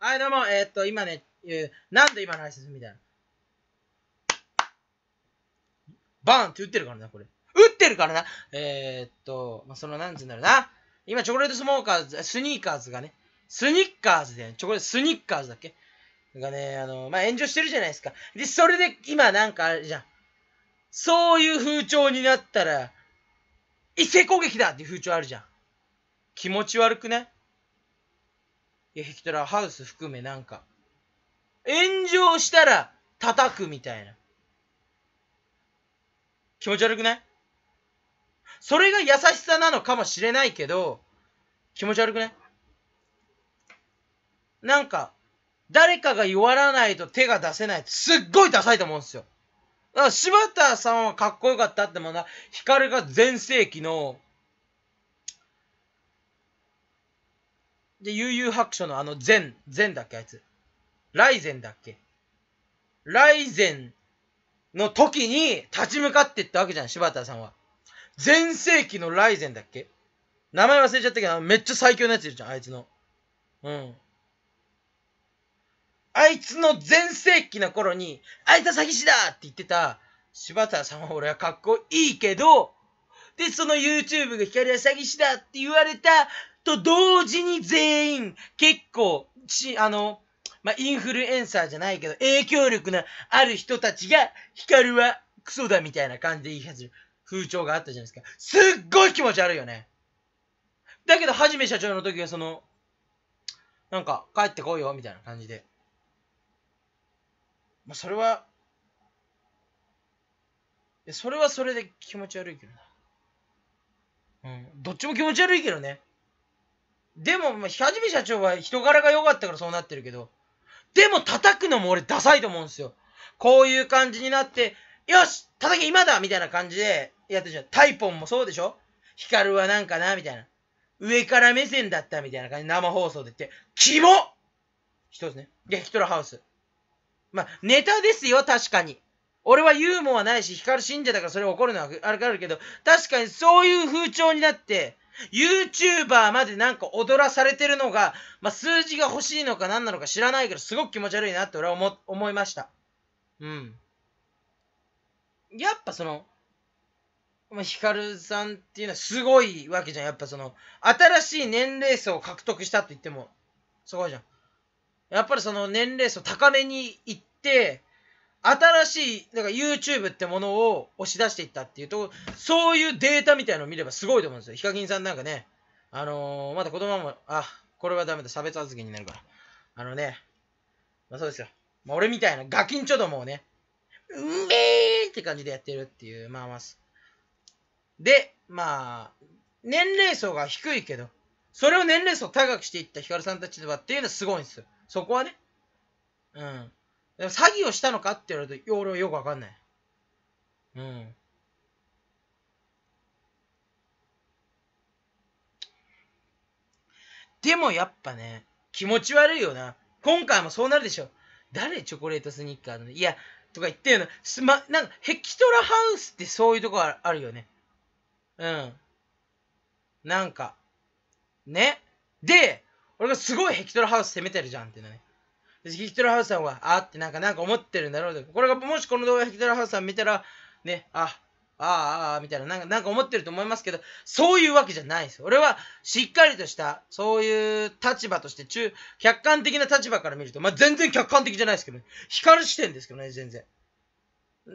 はい、どうも、えー、っと、今ね、えー、なんで今の挨拶みたいな。バーンって打ってるからな、これ。打ってるからな。えー、っと、まあ、その、なんつうんだろうな。今、チョコレートスモーカーズ、スニーカーズがね、スニッカーズで、チョコレート、スニッカーズだっけがね、あの、まあ、炎上してるじゃないですか。で、それで、今、なんか、あるじゃん。そういう風潮になったら、伊勢攻撃だっていう風潮あるじゃん。気持ち悪くね激トラハウス含めなんか、炎上したら叩くみたいな。気持ち悪くないそれが優しさなのかもしれないけど、気持ち悪くないなんか、誰かが弱らないと手が出せないすっごいダサいと思うんですよ。だから柴田さんはかっこよかったってもな、光が全盛期ので、悠々白書のあの禅、禅だっけ、あいつ。雷禅だっけ。雷禅の時に立ち向かっていったわけじゃん、柴田さんは。全盛期の雷禅だっけ名前忘れちゃったけど、めっちゃ最強のやついるじゃん、あいつの。うん。あいつの全盛期の頃に、あいつは詐欺師だって言ってた柴田さんは俺はかっこいいけど、で、その YouTube が光は詐欺師だって言われたと同時に全員、結構、ち、あの、まあ、インフルエンサーじゃないけど、影響力のある人たちが、ヒカルはクソだみたいな感じで言い始める風潮があったじゃないですか。すっごい気持ち悪いよね。だけど、はじめ社長の時はその、なんか、帰ってこいよ、みたいな感じで。まあ、それは、それはそれで気持ち悪いけどな。うん。どっちも気持ち悪いけどね。でも、まあ、はじめ社長は人柄が良かったからそうなってるけど、でも叩くのも俺ダサいと思うんですよ。こういう感じになって、よし叩け今だみたいな感じでやってじゃん。タイポンもそうでしょヒカルはなんかなみたいな。上から目線だったみたいな感じで生放送で言って、キモ一つね。で、ヒトラハウス。まあ、ネタですよ、確かに。俺はユーモアないし、ヒカル信者だからそれ怒るのはあるけど、確かにそういう風潮になって、YouTuber までなんか踊らされてるのが、まあ、数字が欲しいのか何なのか知らないけど、すごく気持ち悪いなって俺は思、思いました。うん。やっぱその、まあ、ヒカルさんっていうのはすごいわけじゃん。やっぱその、新しい年齢層を獲得したって言っても、すごいじゃん。やっぱりその年齢層高めに行って、新しい、なんか YouTube ってものを押し出していったっていうと、そういうデータみたいのを見ればすごいと思うんですよ。ヒカキンさんなんかね、あのー、まだ子供も、あ、これはダメだ、差別発言になるから。あのね、まあそうですよ。まあ俺みたいなガキンチョどもをね、うんべーって感じでやってるっていう、まあまあ、で、まあ、年齢層が低いけど、それを年齢層高くしていったヒカルさんたちではっていうのはすごいんですよ。そこはね。うん。詐欺をしたのかって言われると、俺はよくわかんない。うん。でもやっぱね、気持ち悪いよな。今回もそうなるでしょ。誰チョコレートスニッカーの。いや、とか言ったよな。すま、なんか、ヘキトラハウスってそういうとこあるよね。うん。なんか、ね。で、俺がすごいヘキトラハウス攻めてるじゃんっていうのね。ヒキトラハウスさんは、あってなんか、なんか思ってるんだろうけど、これが、もしこの動画ヒキトラハウスさん見たら、ね、あ、ああ、ああみたいな、なんか、なんか思ってると思いますけど、そういうわけじゃないです。俺は、しっかりとした、そういう立場として、中、客観的な立場から見ると、まあ、全然客観的じゃないですけどね。光る視点ですけどね、全然。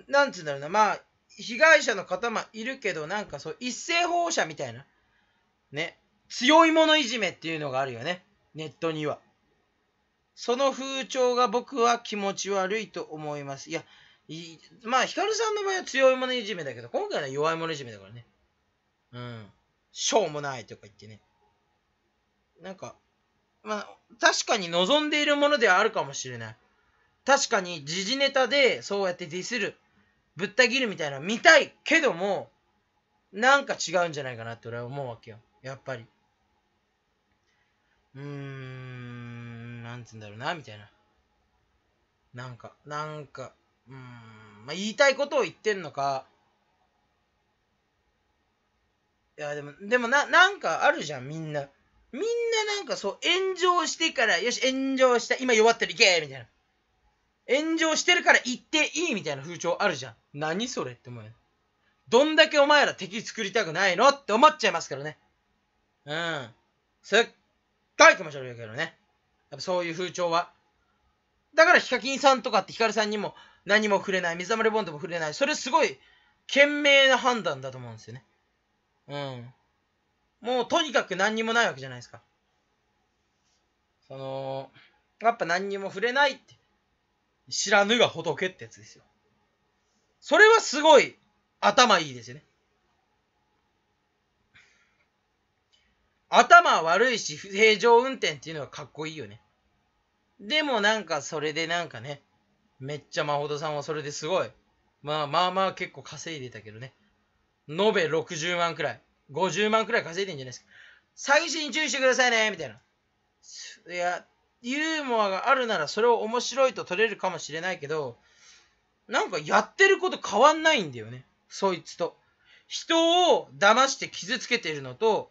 なんつうんだろうな、まあ、被害者の方もいるけど、なんかそう、一斉放射みたいな、ね、強い者いじめっていうのがあるよね、ネットには。その風潮が僕は気持ち悪いと思います。いや、いまあ、ヒカルさんの場合は強いものいじめだけど、今回は弱いものいじめだからね。うん。しょうもないとか言ってね。なんか、まあ、確かに望んでいるものではあるかもしれない。確かに、時事ネタでそうやってディスる、ぶった切るみたいな見たいけども、なんか違うんじゃないかなって俺は思うわけよ。やっぱり。うーん。つうんだろうな、みたいな。なんか、なんか、うーん、まあ、言いたいことを言ってんのか、いや、でも、でもな、なんかあるじゃん、みんな。みんななんかそう、炎上してから、よし、炎上した、今弱ってる、いけみたいな。炎上してるから行っていいみたいな風潮あるじゃん。何それって思うどんだけお前ら敵作りたくないのって思っちゃいますからね。うん。すっごい気持ち悪いけどね。やっぱそういう風潮は。だからヒカキンさんとかってヒカルさんにも何も触れない、水溜りボンドも触れない、それすごい賢明な判断だと思うんですよね。うん。もうとにかく何にもないわけじゃないですか。その、やっぱ何にも触れないって。知らぬが仏ってやつですよ。それはすごい頭いいですよね。頭悪いし、平常運転っていうのがかっこいいよね。でもなんかそれでなんかね、めっちゃ真どさんはそれですごい。まあまあまあ結構稼いでたけどね。延べ60万くらい。50万くらい稼いでんじゃないですか。詐欺師に注意してくださいねみたいな。いや、ユーモアがあるならそれを面白いと取れるかもしれないけど、なんかやってること変わんないんだよね。そいつと。人を騙して傷つけてるのと、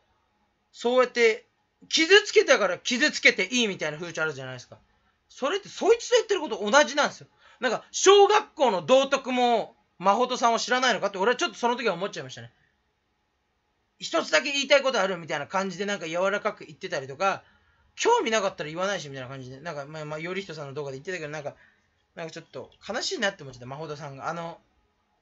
そうやって傷つけたから傷つけていいみたいな風潮あるじゃないですか。それってそいつと言ってること同じなんですよ。なんか小学校の道徳も琴さんを知らないのかって俺はちょっとその時は思っちゃいましたね。一つだけ言いたいことあるみたいな感じでなんか柔らかく言ってたりとか、興味なかったら言わないしみたいな感じで、なんか、まあ、まあ、よりひとさんの動画で言ってたけど、なんか、なんかちょっと悲しいなって思っちゃった、誠さんが。あの、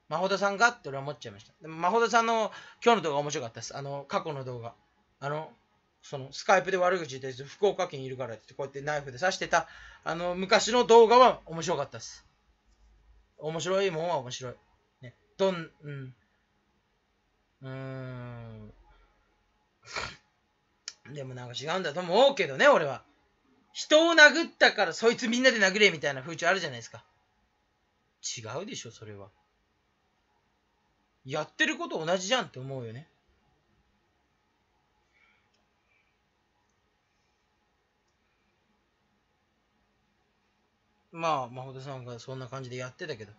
琴さんがって俺は思っちゃいました。でも、琴さんの今日の動画面白かったです。あの、過去の動画。あの、そのスカイプで悪口言って福岡県いるからってこうやってナイフで刺してた、あの、昔の動画は面白かったです。面白いもんは面白い。ね、どん、うん。うーん。でもなんか違うんだと思うけどね、俺は。人を殴ったからそいつみんなで殴れみたいな風潮あるじゃないですか。違うでしょ、それは。やってること同じじゃんって思うよね。まあ、真さんがそんな感じでやってたけど、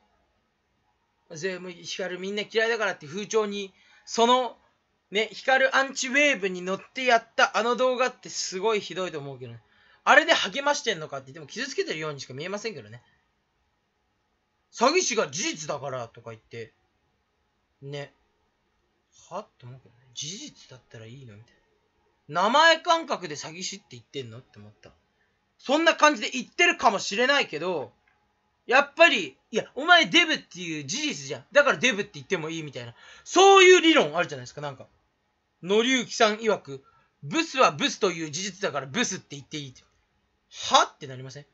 全部光みんな嫌いだからって風潮に、その、ね、光アンチウェーブに乗ってやったあの動画ってすごいひどいと思うけどね。あれで励ましてんのかって言っても傷つけてるようにしか見えませんけどね。詐欺師が事実だからとか言って、ね。はって思うけどね。事実だったらいいのみたいな。名前感覚で詐欺師って言ってんのって思った。そんな感じで言ってるかもしれないけど、やっぱり、いや、お前デブっていう事実じゃん。だからデブって言ってもいいみたいな。そういう理論あるじゃないですか、なんか。のりゆきさん曰く、ブスはブスという事実だからブスって言っていいって。はってなりません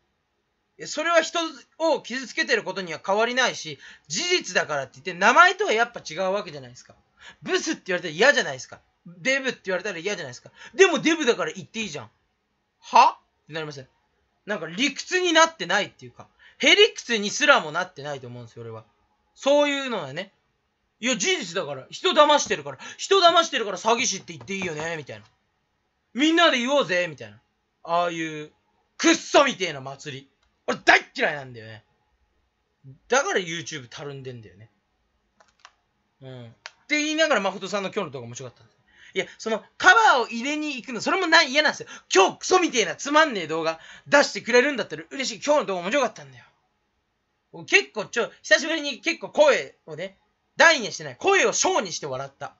それは人を傷つけてることには変わりないし、事実だからって言って、名前とはやっぱ違うわけじゃないですか。ブスって言われたら嫌じゃないですか。デブって言われたら嫌じゃないですか。でもデブだから言っていいじゃん。はってなりませんなんか理屈になってないっていうか、ヘリクツにすらもなってないと思うんですよ、俺は。そういうのはね。いや、事実だから、人騙してるから、人騙してるから詐欺師って言っていいよね、みたいな。みんなで言おうぜ、みたいな。ああいう、くっそみてえな祭り。俺大っ嫌いなんだよね。だから YouTube たるんでんだよね。うん。って言いながら、誠さんの今日の動画面白かった。いや、そのカバーを入れに行くの、それもな嫌なんですよ。今日クソみてえなつまんねえ動画出してくれるんだったら嬉しい。今日の動画面白かったんだよ。結構ちょ、久しぶりに結構声をね、大にしてない。声をショーにして笑った。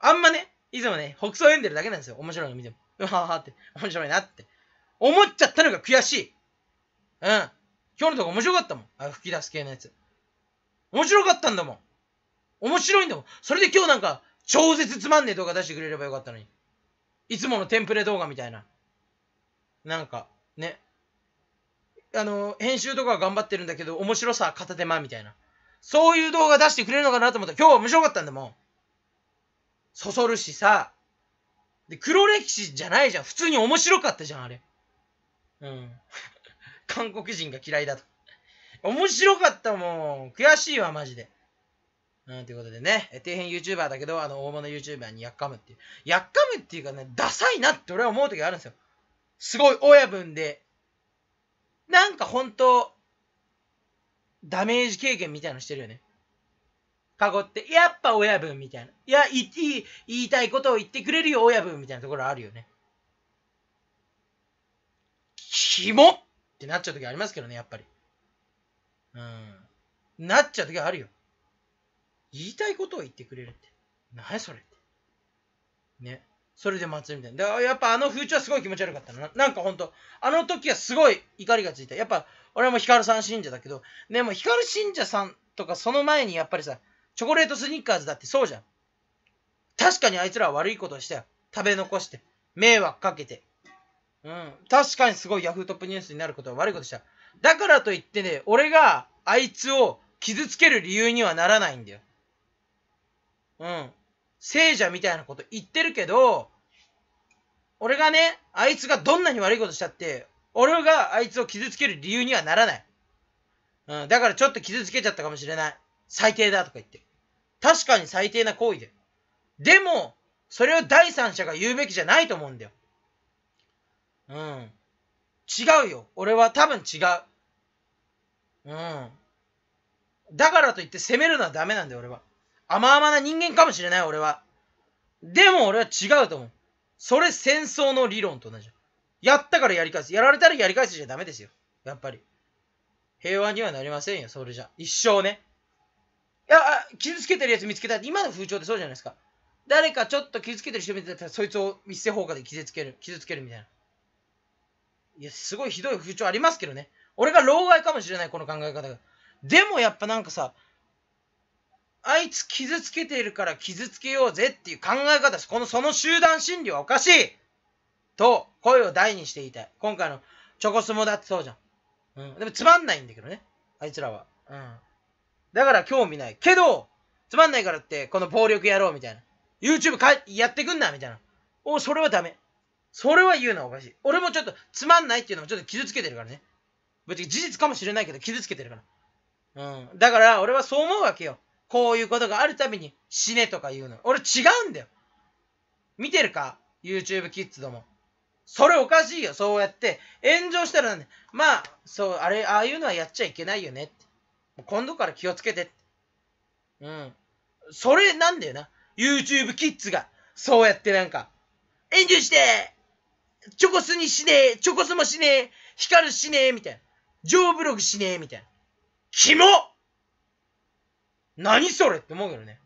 あんまね、いつもね、北総読んでるだけなんですよ。面白いの見ても。うははって、面白いなって。思っちゃったのが悔しい。うん。今日のとこ面白かったもん。あ、吹き出す系のやつ。面白かったんだもん。面白いんだもん。それで今日なんか、超絶つまんねえ動画出してくれればよかったのに。いつものテンプレ動画みたいな。なんか、ね。あの、編集とか頑張ってるんだけど、面白さ片手間みたいな。そういう動画出してくれるのかなと思ったら、今日は面白かったんだもん。そそるしさ。で、黒歴史じゃないじゃん。普通に面白かったじゃん、あれ。うん。韓国人が嫌いだと。面白かったもん。悔しいわ、マジで。うん、ということでね、底辺 YouTuber だけど、あの、大物 YouTuber にやっかむっていう。やっかむっていうかね、ダサいなって俺は思う時あるんですよ。すごい親分で、なんか本当ダメージ経験みたいのしてるよね。かごって、やっぱ親分みたいな。いや、言っていい、言いたいことを言ってくれるよ、親分みたいなところあるよね。キモってなっちゃう時ありますけどね、やっぱり。うん。なっちゃう時あるよ。言いたいことを言ってくれるって。なやそれって。ね。それで待つみたいな。で、やっぱあの風潮はすごい気持ち悪かったな。なんかほんと、あの時はすごい怒りがついた。やっぱ、俺もヒカルさん信者だけど、でもヒカル信者さんとかその前にやっぱりさ、チョコレートスニッカーズだってそうじゃん。確かにあいつらは悪いことをしたよ。食べ残して、迷惑かけて。うん。確かにすごいヤフートップニュースになることは悪いことした。だからといってね、俺があいつを傷つける理由にはならないんだよ。うん、聖者みたいなこと言ってるけど、俺がね、あいつがどんなに悪いことしたって、俺があいつを傷つける理由にはならない。うん、だからちょっと傷つけちゃったかもしれない。最低だとか言って。確かに最低な行為で。でも、それを第三者が言うべきじゃないと思うんだよ。うん。違うよ。俺は多分違う。うん。だからといって責めるのはダメなんだよ、俺は。甘々な人間かもしれない、俺は。でも俺は違うと思う。それ戦争の理論と同じ。やったからやり返す。やられたらやり返すじゃダメですよ。やっぱり。平和にはなりませんよ、それじゃ。一生ね。いや、傷つけてるやつ見つけたって、今の風潮ってそうじゃないですか。誰かちょっと傷つけてる人見てたら、そいつを一斉放火で傷つける、傷つけるみたいな。いや、すごいひどい風潮ありますけどね。俺が老害かもしれない、この考え方が。でもやっぱなんかさ、あいつ傷つけているから傷つけようぜっていう考え方です。この、その集団心理はおかしいと、声を大にして言いたい。今回のチョコスモだってそうじゃん。うん。でもつまんないんだけどね。あいつらは。うん。だから興味ない。けど、つまんないからって、この暴力やろうみたいな。YouTube かやってくんなみたいな。お、それはダメ。それは言うのはおかしい。俺もちょっとつまんないっていうのもちょっと傷つけてるからね。別に事実かもしれないけど傷つけてるから。うん。だから俺はそう思うわけよ。こういうことがあるたびに死ねとか言うの。俺違うんだよ。見てるか ?YouTube キッズども。それおかしいよ、そうやって。炎上したらね、まあ、そう、あれ、ああいうのはやっちゃいけないよねって。今度から気をつけてうん。それなんだよな。YouTube キッズが、そうやってなんか、炎上してチョコスにしねえチョコスもしねえ光るしねえみたいな。ジョーブログしねえみたいな。キモ何それって思うけどね。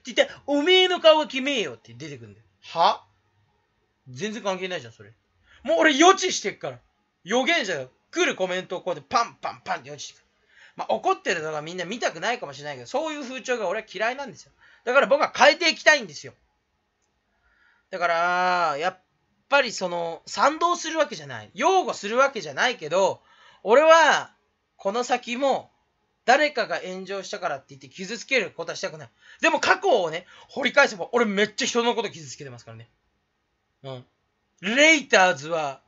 って言って、おめえの顔が決めえよって出てくるんだよ。は全然関係ないじゃん、それ。もう俺予知してっから。予言者が来るコメントをこうやってパンパンパンって予知してくる。まあ、怒ってるのがみんな見たくないかもしれないけど、そういう風潮が俺は嫌いなんですよ。だから僕は変えていきたいんですよ。だから、やっぱりその、賛同するわけじゃない。擁護するわけじゃないけど、俺は、この先も、誰かが炎上したからって言って傷つけることはしたくない。でも過去をね、掘り返せば、俺めっちゃ人のこと傷つけてますからね。うん。レイターズは、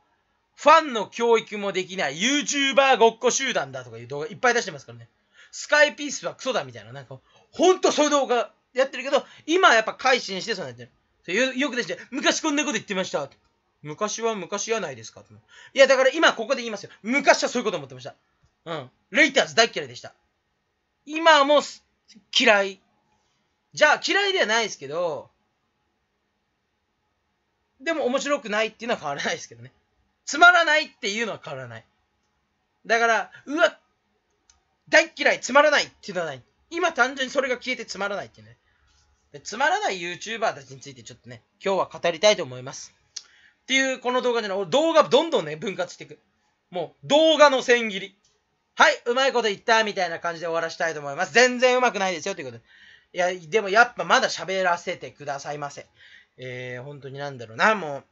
ファンの教育もできない YouTuber ごっこ集団だとかいう動画いっぱい出してますからね。スカイピースはクソだみたいな、なんか、ほんとそういう動画やってるけど、今はやっぱ改心してそうなってる。よく出して、昔こんなこと言ってました。昔は昔やないですか。いや、だから今ここで言いますよ。昔はそういうこと思ってました。うん。レイターズ大嫌いでした。今も嫌い。じゃあ嫌いではないですけど、でも面白くないっていうのは変わらないですけどね。つまらないっていうのは変わらない。だから、うわ、大嫌い、つまらないっていうのはない。今単純にそれが消えてつまらないっていうね。つまらない YouTuber たちについてちょっとね、今日は語りたいと思います。っていう、この動画じゃない、俺動画どんどんね、分割していく。もう、動画の千切り。はい、うまいこと言ったみたいな感じで終わらしたいと思います。全然うまくないですよということで。いや、でもやっぱまだ喋らせてくださいませ。えー、本当になんだろうな、も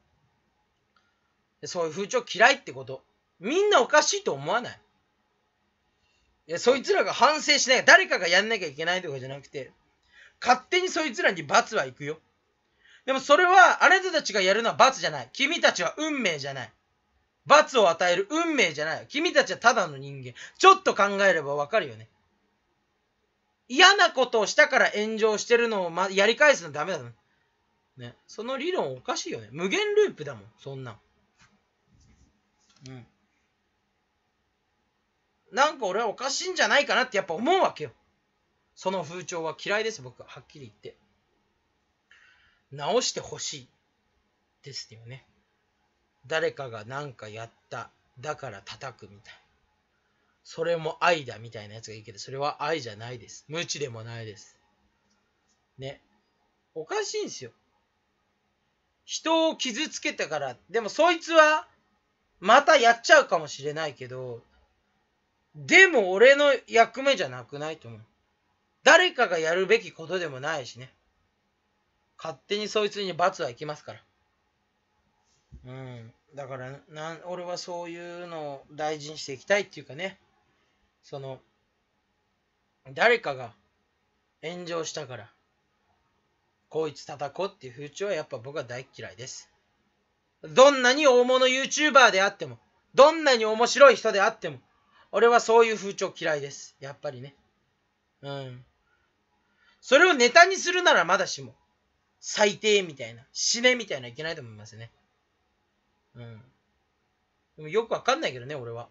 う。そういう風潮嫌いってこと。みんなおかしいと思わない。いや、そいつらが反省しない。誰かがやんなきゃいけないとかじゃなくて、勝手にそいつらに罰は行くよ。でもそれは、あなたたちがやるのは罰じゃない。君たちは運命じゃない。罰を与える運命じゃない。君たちはただの人間。ちょっと考えればわかるよね。嫌なことをしたから炎上してるのを、ま、やり返すのダメだね。ね。その理論おかしいよね。無限ループだもん、そんなうん。なんか俺はおかしいんじゃないかなってやっぱ思うわけよ。その風潮は嫌いです、僕は。はっきり言って。直してほしい。ですよね。誰かが何かやった。だから叩くみたい。それも愛だみたいなやつがいいけど、それは愛じゃないです。無知でもないです。ね。おかしいんですよ。人を傷つけたから、でもそいつは、またやっちゃうかもしれないけど、でも俺の役目じゃなくないと思う。誰かがやるべきことでもないしね。勝手にそいつに罰はいきますから。うん。だからなん、俺はそういうのを大事にしていきたいっていうかね、その、誰かが炎上したから、こいつ叩こうっていう風潮はやっぱ僕は大嫌いです。どんなに大物 YouTuber であっても、どんなに面白い人であっても、俺はそういう風潮嫌いです。やっぱりね。うん。それをネタにするならまだしも、最低みたいな、死ねみたいないけないと思いますね。うん。でもよくわかんないけどね、俺は。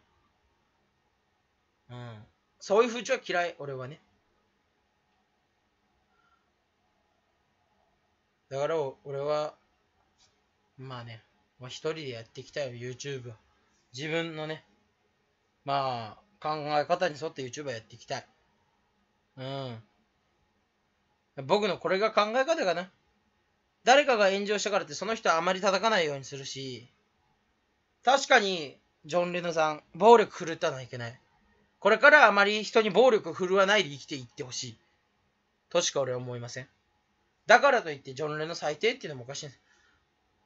うん。そういう風潮は嫌い、俺はね。だから俺は、まあね、まあ、一人でやっていきたいよ、YouTube は。自分のね、まあ、考え方に沿って YouTube はやっていきたい。うん。僕のこれが考え方かな。誰かが炎上したからってその人はあまり叩かないようにするし、確かに、ジョン・レノさん、暴力振るったのはいけない。これからあまり人に暴力振るわないで生きていってほしい。としか俺は思いません。だからといって、ジョン・レノ最低っていうのもおかしいんです。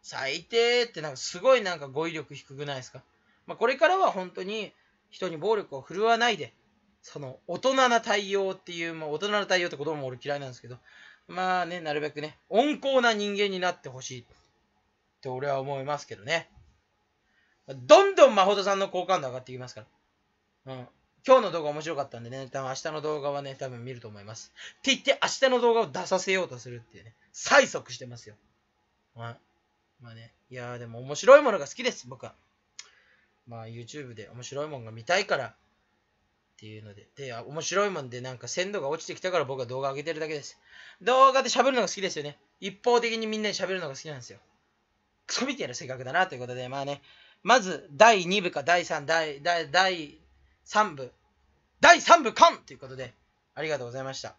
最低ってなんかすごいなんか語彙力低くないですか、まあ、これからは本当に人に暴力を振るわないで、その大人な対応っていう、まあ、大人な対応って子供も俺嫌いなんですけど、まあね、なるべくね、温厚な人間になってほしいって俺は思いますけどね。どんどん真琴さんの好感度上がっていきますから。うん。今日の動画面白かったんでね、多分明日の動画はね、多分見ると思います。って言って明日の動画を出させようとするっていうね、催促してますよ。はい。まあね、いやーでも面白いものが好きです、僕は。まあ YouTube で面白いものが見たいから、っていうので。で、面白いもんでなんか鮮度が落ちてきたから僕は動画上げてるだけです。動画で喋るのが好きですよね。一方的にみんなに喋るのが好きなんですよ。クソみたいな性格だなということで、まあね、まず、第2部か第3、第、第、第3部、第3部完ということで、ありがとうございました。